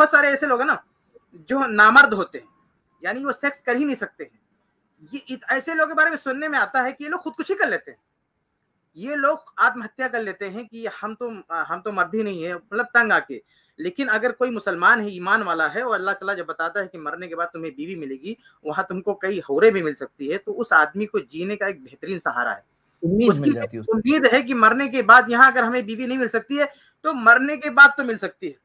बहुत सारे ऐसे लोग हैं ना जो नामर्द होते हैं यानी वो सेक्स कर ही नहीं सकते हैं ये ऐसे लोगों के बारे में सुनने में आता है कि ये लोग खुदकुशी कर लेते हैं ये लोग आत्महत्या कर लेते हैं कि हम तो हम तो मर्द ही नहीं है मतलब तंग आके लेकिन अगर कोई मुसलमान है ईमान वाला है और अल्लाह तला जब बताता है कि मरने के बाद तुम्हें बीवी मिलेगी वहां तुमको कई होरे भी मिल सकती है तो उस आदमी को जीने का एक बेहतरीन सहारा है उम्मीद है कि मरने के बाद यहाँ अगर हमें बीवी नहीं मिल सकती है तो मरने के बाद तो मिल सकती है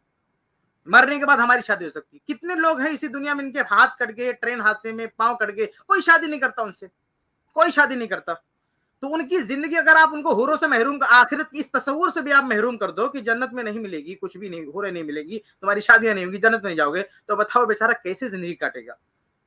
मरने के बाद हमारी शादी हो सकती है कितने लोग हैं इसी दुनिया में इनके हाथ कट गए ट्रेन हादसे में पांव कट गए कोई शादी नहीं करता उनसे कोई शादी नहीं करता तो उनकी जिंदगी अगर आप उनको हुरों से महरूम आखिरत इस तस्वूर से भी आप महरूम कर दो कि जन्नत में नहीं मिलेगी कुछ भी नहीं हुरें नहीं मिलेगी तुम्हारी शादियां नहीं होगी जन्नत में नहीं जाओगे तो बताओ बेचारा कैसे जिंदगी काटेगा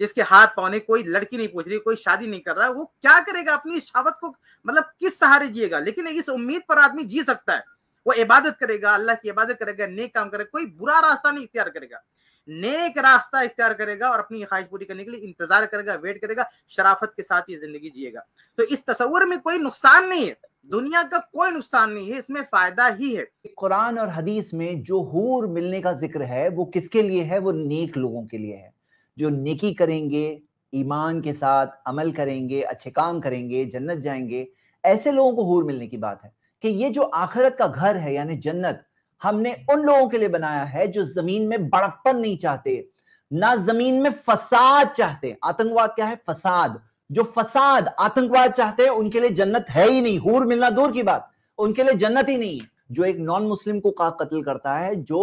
जिसके हाथ पाने कोई लड़की नहीं पूछ रही कोई शादी नहीं कर रहा वो क्या करेगा अपनी इस शावत को मतलब किस सहारे जिएगा लेकिन इस उम्मीद पर आदमी जी सकता है वो इबादत करेगा अल्लाह की इबादत करेगा नेक काम करेगा कोई बुरा रास्ता नहीं इख्तियार करेगा नेक रास्ता इख्तियार करेगा और अपनी ख्वाहिश पूरी करने के लिए इंतजार करेगा वेट करेगा शराफत के साथ ये जिंदगी जिएगा तो इस तस्वर में कोई नुकसान नहीं है दुनिया का कोई नुकसान नहीं है इसमें फायदा ही है कुरान और हदीस में जो हूर मिलने का जिक्र है वो किसके लिए है वो नेक लोगों के लिए है जो नेकी करेंगे ईमान के साथ अमल करेंगे अच्छे काम करेंगे जन्नत जाएंगे ऐसे लोगों को हूर मिलने की बात है कि ये जो आखिरत का घर है यानी जन्नत हमने उन लोगों के लिए बनाया है जो जमीन में बड़प्पन नहीं चाहते ना जमीन में फसाद चाहते आतंकवाद क्या है फसाद जो फसाद आतंकवाद चाहते हैं उनके लिए जन्नत है ही नहीं हूर मिलना दूर की बात उनके लिए जन्नत ही नहीं जो एक नॉन मुस्लिम को का कत्ल करता है जो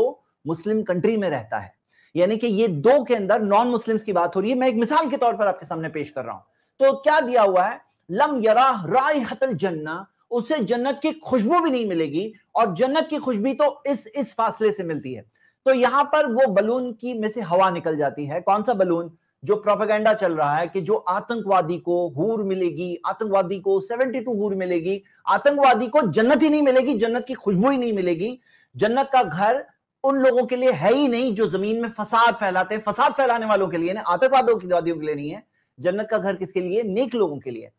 मुस्लिम कंट्री में रहता है यानी कि ये दो के अंदर नॉन मुस्लिम्स की बात हो रही है मैं एक मिसाल के तौर पर आपके सामने पेश कर रहा हूं तो क्या दिया हुआ है लम यरा राय हतल जन्ना उसे जन्नत की खुशबू भी नहीं मिलेगी और जन्नत की खुशबू तो इस इस फासले से मिलती है तो यहां पर वो बलून की में से हवा निकल जाती है कौन सा बलून जो प्रोपेगेंडा चल रहा है कि जो आतंकवादी को हूर मिलेगी आतंकवादी को 72 हूर मिलेगी आतंकवादी को जन्नत ही नहीं मिलेगी जन्नत की खुशबू ही नहीं मिलेगी जन्नत का घर उन लोगों के लिए है ही नहीं जो जमीन में फसाद फैलाते हैं फसाद फैलाने वालों के लिए आतंकवादियों के लिए नहीं है जन्नत का घर किसके लिए नेक लोगों के लिए